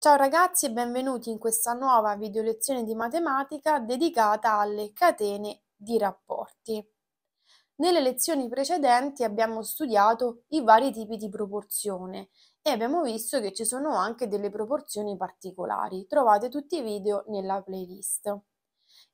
Ciao ragazzi e benvenuti in questa nuova video lezione di matematica dedicata alle catene di rapporti. Nelle lezioni precedenti abbiamo studiato i vari tipi di proporzione e abbiamo visto che ci sono anche delle proporzioni particolari. Trovate tutti i video nella playlist.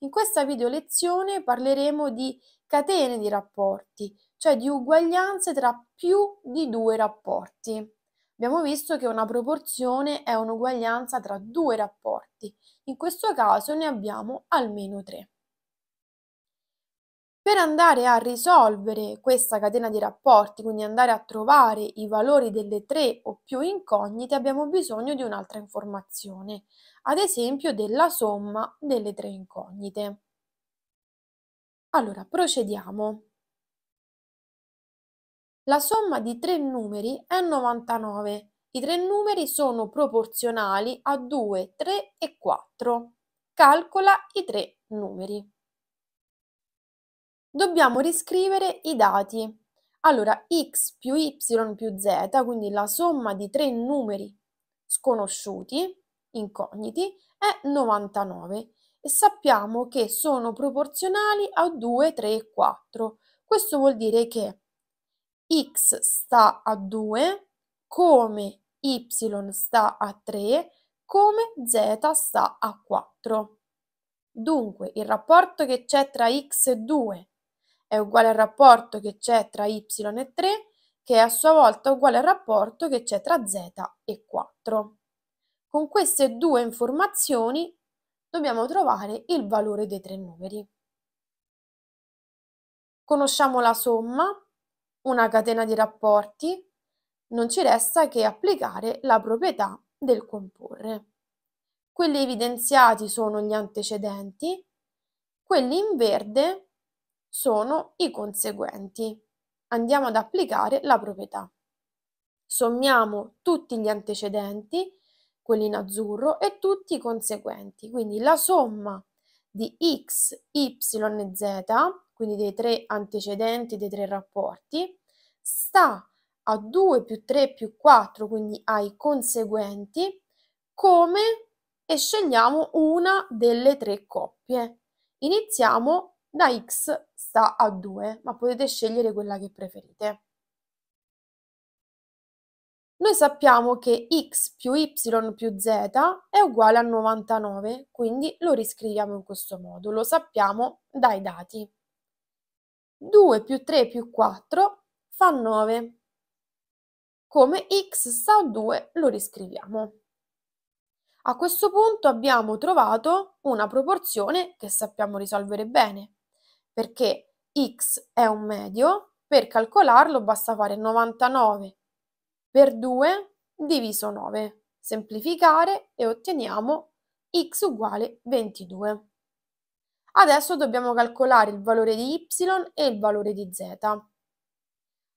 In questa video lezione parleremo di catene di rapporti, cioè di uguaglianze tra più di due rapporti. Abbiamo visto che una proporzione è un'uguaglianza tra due rapporti, in questo caso ne abbiamo almeno tre. Per andare a risolvere questa catena di rapporti, quindi andare a trovare i valori delle tre o più incognite, abbiamo bisogno di un'altra informazione, ad esempio della somma delle tre incognite. Allora, procediamo. La somma di tre numeri è 99. i tre numeri sono proporzionali a 2, 3 e 4. Calcola i tre numeri. Dobbiamo riscrivere i dati. Allora, x più y più z, quindi la somma di tre numeri sconosciuti, incogniti, è 99 e sappiamo che sono proporzionali a 2, 3 e 4. Questo vuol dire che x sta a 2, come y sta a 3, come z sta a 4. Dunque il rapporto che c'è tra x e 2 è uguale al rapporto che c'è tra y e 3, che è a sua volta uguale al rapporto che c'è tra z e 4. Con queste due informazioni dobbiamo trovare il valore dei tre numeri. Conosciamo la somma, una catena di rapporti, non ci resta che applicare la proprietà del comporre. Quelli evidenziati sono gli antecedenti, quelli in verde sono i conseguenti. Andiamo ad applicare la proprietà. Sommiamo tutti gli antecedenti, quelli in azzurro, e tutti i conseguenti. Quindi la somma di x, y e z, quindi dei tre antecedenti, dei tre rapporti, sta a 2 più 3 più 4, quindi ai conseguenti, come e scegliamo una delle tre coppie. Iniziamo da x sta a 2, ma potete scegliere quella che preferite. Noi sappiamo che x più y più z è uguale a 99, quindi lo riscriviamo in questo modo, lo sappiamo dai dati. 2 più 3 più 4 fa 9. Come x sta a 2 lo riscriviamo. A questo punto abbiamo trovato una proporzione che sappiamo risolvere bene, perché x è un medio, per calcolarlo basta fare 99 per 2 diviso 9, semplificare e otteniamo x uguale 22. Adesso dobbiamo calcolare il valore di y e il valore di z.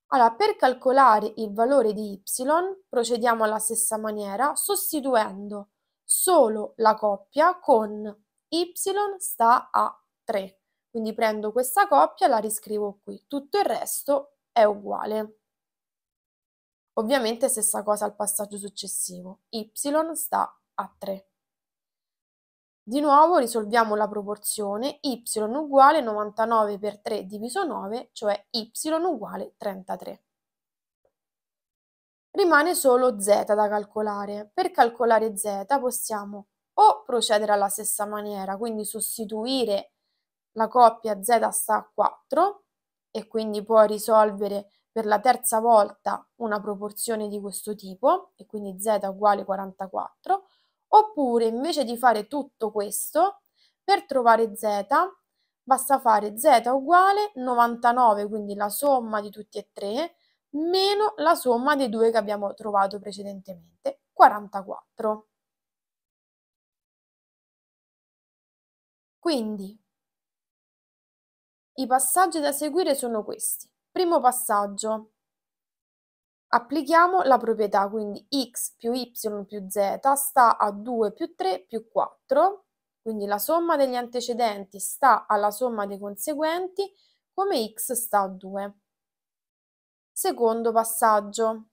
Allora, per calcolare il valore di y procediamo alla stessa maniera sostituendo solo la coppia con y sta a 3. Quindi prendo questa coppia e la riscrivo qui. Tutto il resto è uguale. Ovviamente stessa cosa al passaggio successivo. y sta a 3. Di nuovo risolviamo la proporzione y uguale 99 per 3 diviso 9, cioè y uguale 33. Rimane solo z da calcolare. Per calcolare z possiamo o procedere alla stessa maniera, quindi sostituire la coppia z sta a 4 e quindi puoi risolvere per la terza volta una proporzione di questo tipo e quindi z uguale 44 Oppure invece di fare tutto questo, per trovare z basta fare z uguale 99, quindi la somma di tutti e tre, meno la somma dei due che abbiamo trovato precedentemente, 44. Quindi i passaggi da seguire sono questi. Primo passaggio, Applichiamo la proprietà, quindi x più y più z sta a 2 più 3 più 4, quindi la somma degli antecedenti sta alla somma dei conseguenti come x sta a 2. Secondo passaggio.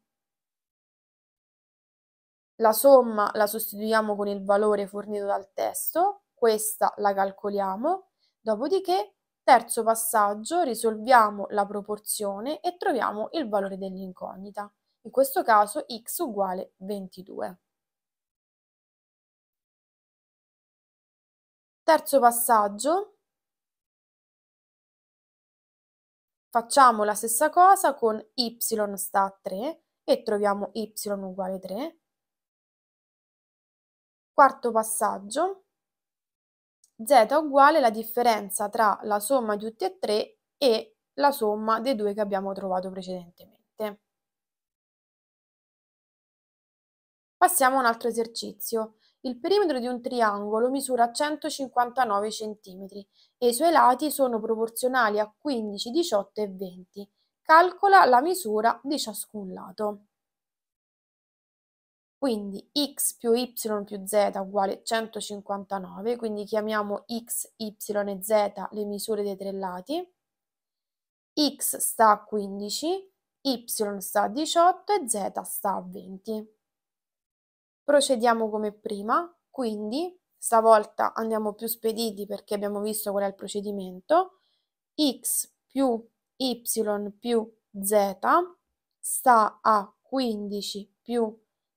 La somma la sostituiamo con il valore fornito dal testo, questa la calcoliamo, dopodiché Terzo passaggio, risolviamo la proporzione e troviamo il valore dell'incognita. In questo caso x uguale 22. Terzo passaggio, facciamo la stessa cosa con y sta a 3 e troviamo y uguale 3. Quarto passaggio, z è uguale alla differenza tra la somma di tutti e tre e la somma dei due che abbiamo trovato precedentemente. Passiamo a un altro esercizio. Il perimetro di un triangolo misura 159 cm e i suoi lati sono proporzionali a 15, 18 e 20. Calcola la misura di ciascun lato. Quindi x più y più z uguale 159, quindi chiamiamo x, y e z le misure dei tre lati. x sta a 15, y sta a 18 e z sta a 20. Procediamo come prima, quindi stavolta andiamo più spediti perché abbiamo visto qual è il procedimento. x più y più z sta a 15 più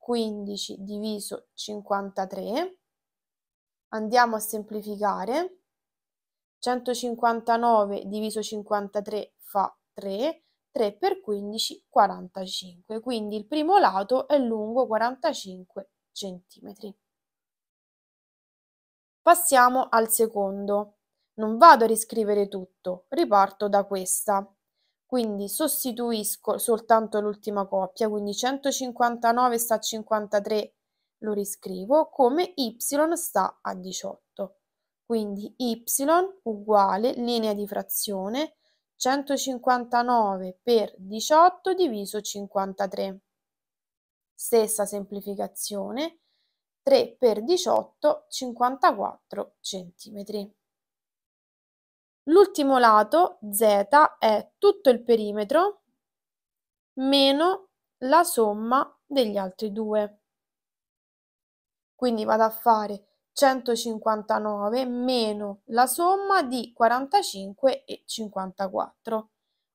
15 diviso 53, andiamo a semplificare, 159 diviso 53 fa 3, 3 per 15 45, quindi il primo lato è lungo 45 centimetri. Passiamo al secondo. Non vado a riscrivere tutto, riparto da questa. Quindi sostituisco soltanto l'ultima coppia, quindi 159 sta a 53, lo riscrivo, come y sta a 18. Quindi y uguale linea di frazione 159 per 18 diviso 53. Stessa semplificazione, 3 per 18, 54 centimetri. L'ultimo lato, z, è tutto il perimetro meno la somma degli altri due. Quindi vado a fare 159 meno la somma di 45 e 54.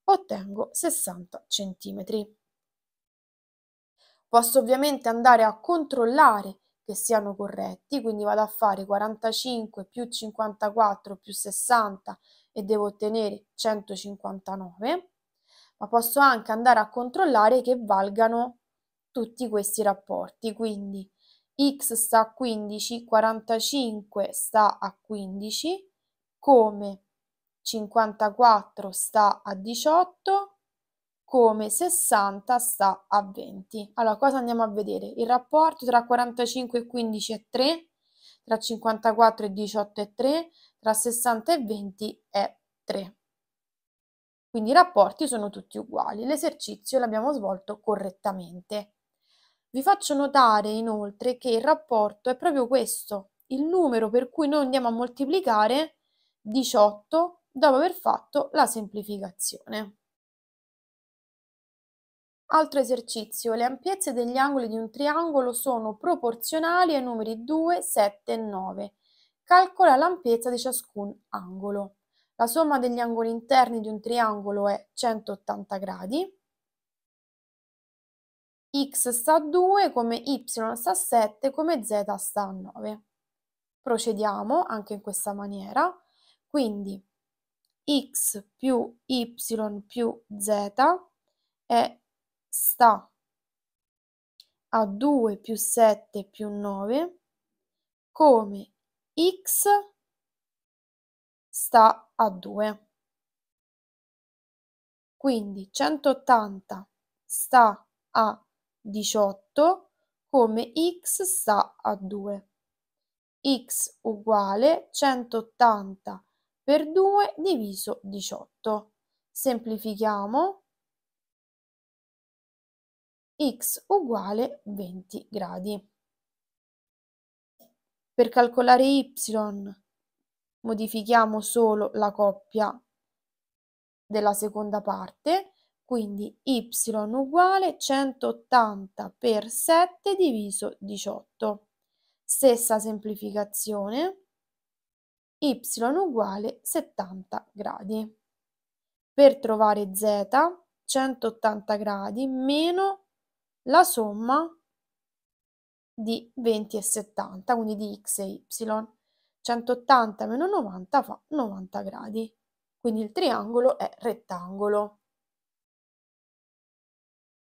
Ottengo 60 centimetri. Posso ovviamente andare a controllare che siano corretti, quindi vado a fare 45 più 54 più 60 e devo ottenere 159, ma posso anche andare a controllare che valgano tutti questi rapporti. Quindi x sta a 15, 45 sta a 15, come 54 sta a 18, come 60 sta a 20. Allora, cosa andiamo a vedere? Il rapporto tra 45 e 15 è 3, tra 54 e 18 è 3, tra 60 e 20 è 3. Quindi i rapporti sono tutti uguali, l'esercizio l'abbiamo svolto correttamente. Vi faccio notare inoltre che il rapporto è proprio questo, il numero per cui noi andiamo a moltiplicare 18 dopo aver fatto la semplificazione. Altro esercizio, le ampiezze degli angoli di un triangolo sono proporzionali ai numeri 2, 7 e 9 calcola l'ampiezza di ciascun angolo. La somma degli angoli interni di un triangolo è 180 gradi, x sta a 2 come y sta a 7 come z sta a 9. Procediamo anche in questa maniera, quindi x più y più z è, sta a 2 più 7 più 9 come x sta a 2. Quindi 180 sta a 18 come x sta a 2. x uguale 180 per 2 diviso 18. Semplifichiamo x uguale 20 gradi. Per calcolare y modifichiamo solo la coppia della seconda parte, quindi y uguale 180 per 7 diviso 18. Stessa semplificazione, y uguale 70 gradi. Per trovare z, 180 gradi meno la somma di 20 e 70, quindi di x e y. 180 meno 90 fa 90 gradi, quindi il triangolo è rettangolo.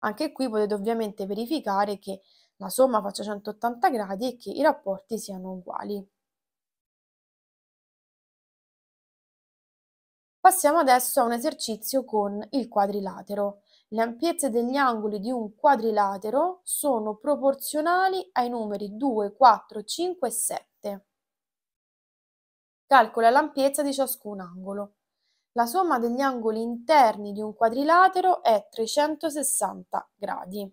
Anche qui potete ovviamente verificare che la somma faccia 180 gradi e che i rapporti siano uguali. Passiamo adesso a un esercizio con il quadrilatero. Le ampiezze degli angoli di un quadrilatero sono proporzionali ai numeri 2, 4, 5 e 7. Calcola l'ampiezza di ciascun angolo. La somma degli angoli interni di un quadrilatero è 360 gradi.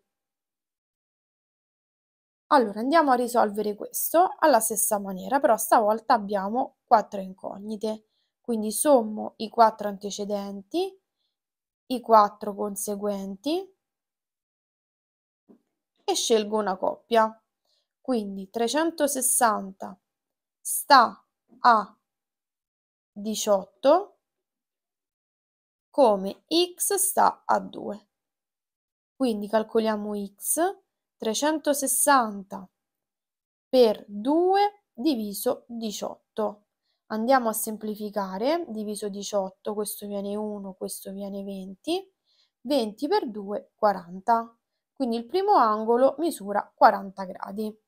Allora andiamo a risolvere questo alla stessa maniera, però stavolta abbiamo quattro incognite. Quindi sommo i quattro antecedenti i quattro conseguenti e scelgo una coppia. Quindi 360 sta a 18 come x sta a 2. Quindi calcoliamo x 360 per 2 diviso 18. Andiamo a semplificare, diviso 18, questo viene 1, questo viene 20, 20 per 2, 40. Quindi il primo angolo misura 40 gradi.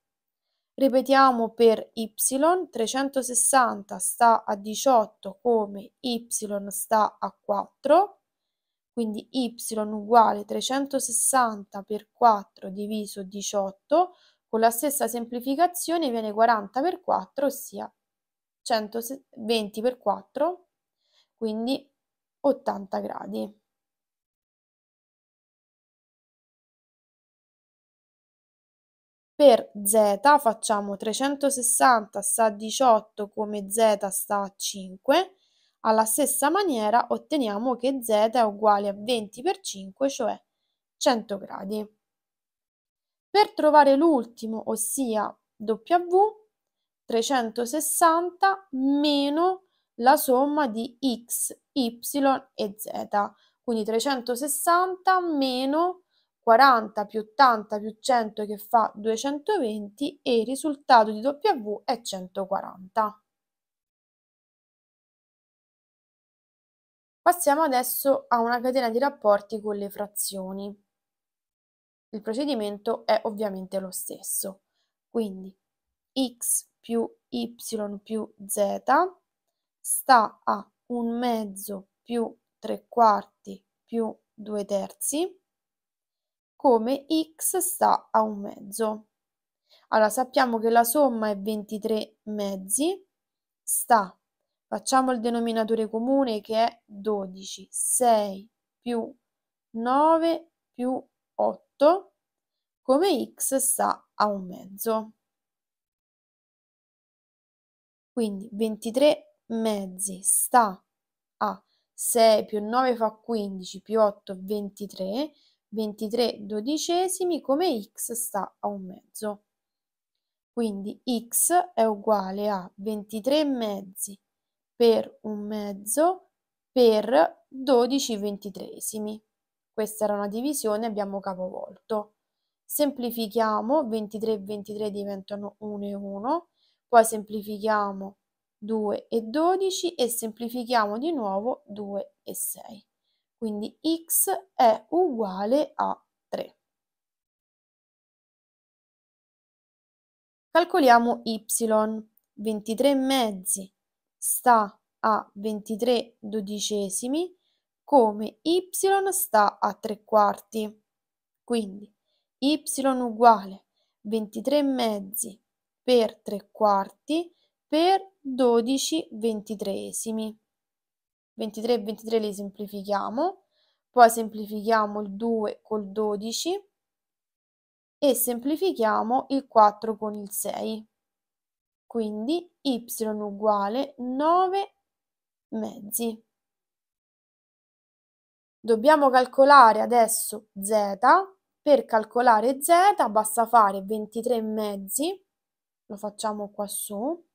Ripetiamo per y, 360 sta a 18 come y sta a 4, quindi y uguale 360 per 4 diviso 18, con la stessa semplificazione viene 40 per 4, ossia 120 per 4, quindi 80 gradi. Per z facciamo 360 sta a 18 come z sta a 5. Alla stessa maniera otteniamo che z è uguale a 20 per 5, cioè 100 gradi. Per trovare l'ultimo, ossia w, 360 meno la somma di x, y e z. Quindi 360 meno 40 più 80 più 100 che fa 220 e il risultato di W è 140. Passiamo adesso a una catena di rapporti con le frazioni. Il procedimento è ovviamente lo stesso. Quindi x più y più z sta a un mezzo più tre quarti più due terzi come x sta a un mezzo. Allora sappiamo che la somma è 23 mezzi, sta, facciamo il denominatore comune che è 12, 6 più 9 più 8 come x sta a un mezzo. Quindi 23 mezzi sta a 6 più 9 fa 15 più 8 23, 23 dodicesimi come x sta a un mezzo. Quindi x è uguale a 23 mezzi per un mezzo per 12 ventitresimi. Questa era una divisione, abbiamo capovolto. Semplifichiamo, 23 e 23 diventano 1 e 1, poi semplifichiamo 2 e 12 e semplifichiamo di nuovo 2 e 6. Quindi x è uguale a 3. Calcoliamo y, 23 mezzi sta a 23 dodicesimi come y sta a 3 quarti. Quindi y uguale 23 mezzi per 3 quarti per 12 ventitresimi. 23 e 23 li semplifichiamo, poi semplifichiamo il 2 col 12 e semplifichiamo il 4 con il 6. Quindi y uguale 9 mezzi. Dobbiamo calcolare adesso z. Per calcolare z basta fare 23 mezzi lo facciamo qua su,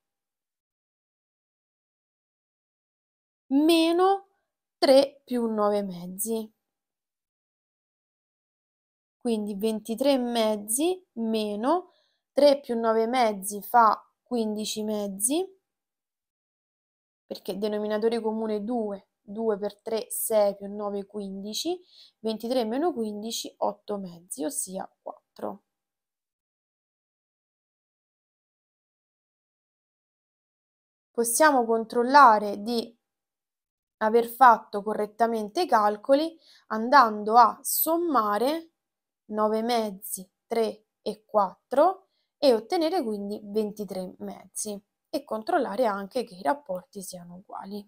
meno 3 più 9 mezzi. Quindi 23 mezzi meno 3 più 9 mezzi fa 15 mezzi, perché denominatore comune 2, 2 per 3, 6 più 9, 15, 23 meno 15, 8 mezzi, ossia 4. possiamo controllare di aver fatto correttamente i calcoli andando a sommare 9 mezzi, 3 e 4 e ottenere quindi 23 mezzi e controllare anche che i rapporti siano uguali.